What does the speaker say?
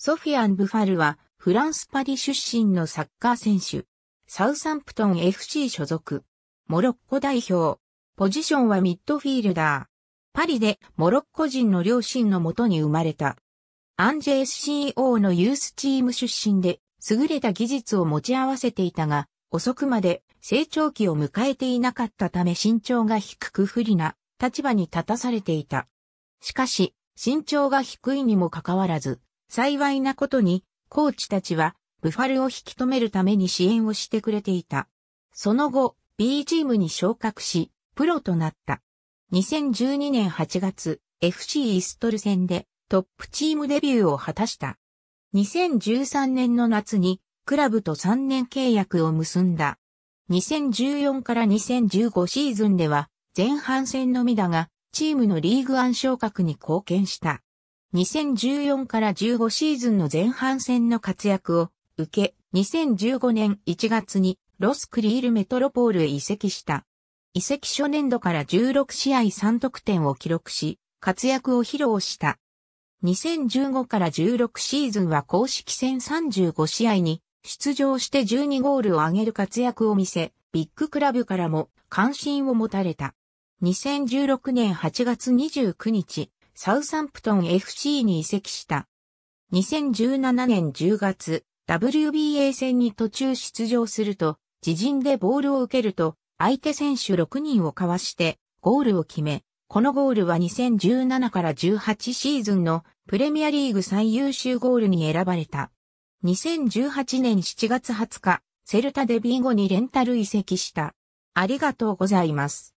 ソフィアン・ブファルは、フランス・パリ出身のサッカー選手。サウサンプトン FC 所属。モロッコ代表。ポジションはミッドフィールダー。パリでモロッコ人の両親のもとに生まれた。アンジェ SCO のユースチーム出身で、優れた技術を持ち合わせていたが、遅くまで成長期を迎えていなかったため身長が低く不利な立場に立たされていた。しかし、身長が低いにもかかわらず、幸いなことに、コーチたちは、ブファルを引き止めるために支援をしてくれていた。その後、B チームに昇格し、プロとなった。2012年8月、FC イストル戦でトップチームデビューを果たした。2013年の夏にクラブと3年契約を結んだ。2014から2015シーズンでは前半戦のみだが、チームのリーグン昇格に貢献した。2014から15シーズンの前半戦の活躍を受け、2015年1月にロスクリールメトロポールへ移籍した。移籍初年度から16試合3得点を記録し、活躍を披露した。2015から16シーズンは公式戦35試合に出場して12ゴールを挙げる活躍を見せ、ビッグクラブからも関心を持たれた。2016年8月29日、サウサンプトン FC に移籍した。2017年10月、WBA 戦に途中出場すると、自陣でボールを受けると、相手選手6人をかわして、ゴールを決め、このゴールは2017から18シーズンのプレミアリーグ最優秀ゴールに選ばれた。2018年7月20日、セルタデビーゴにレンタル移籍した。ありがとうございます。